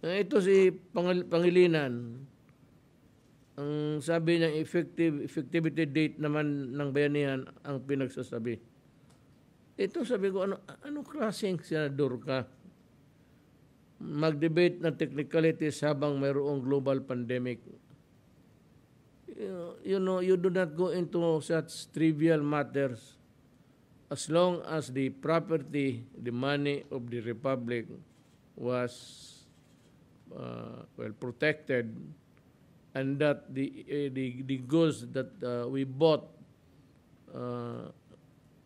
Ito si Pangil- Pangilinan, ang sabi niya effective effectivity date naman ng bayanihan ang pinagsasabi. Ito sabi ko, ano, ano klaseng senador ka? Mag-debate ng technicalities habang mayroong global pandemic. You, you know, you do not go into such trivial matters as long as the property, the money of the republic was uh, well protected, and that the uh, the, the goods that uh, we bought uh,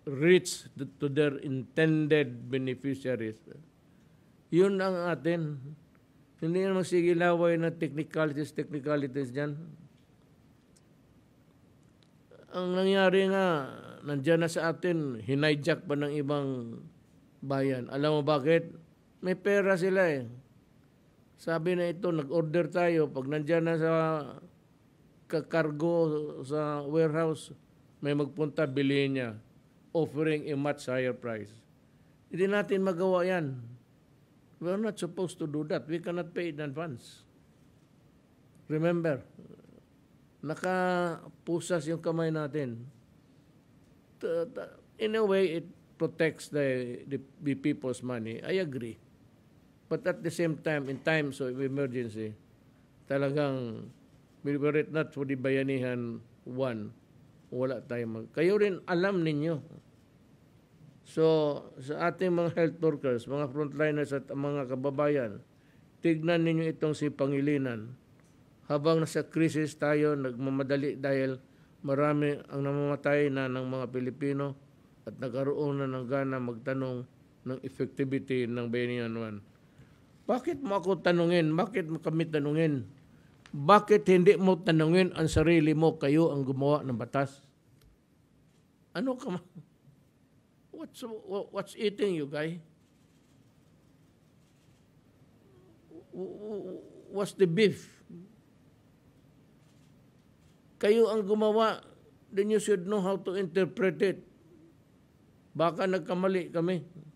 reach the, to their intended beneficiaries. Yun ang atin. Hindi naman sigilaway na technicalities, technicalities dyan. Ang nangyari nga, nandyan na sa atin, hinijack pa ng ibang bayan. Alam mo bakit? May pera sila eh. Sabi na ito, nag-order tayo. Pag nandyan na sa kakargo sa warehouse, may magpunta, bilhin niya, offering a much higher price. Hindi natin magawa yan. We're not supposed to do that. We cannot pay in advance. Remember, nakapusas yung kamay natin. In a way, it protects the, the, the people's money. I agree. But at the same time, in times of emergency, talagang deliberate not for the bayanihan one, wala tayong mag... Kayo rin alam ninyo. So, sa ating mga health workers, mga frontliners at mga kababayan, tignan ninyo itong si Pangilinan. Habang nasa krisis tayo, nagmamadali dahil marami ang namamatay na ng mga Pilipino at nagkaroon na ng gana magtanong ng effectivity ng Bayanihan 1. Bakit mo ako tanungin? Bakit mo kami tanungin? Bakit hindi mo tanungin ang sarili mo? Kayo ang gumawa ng batas. Ano ka What's, what's eating you, guy? What's the beef? Kayo ang gumawa. Then you should know how to interpret it. Baka nagkamali kami.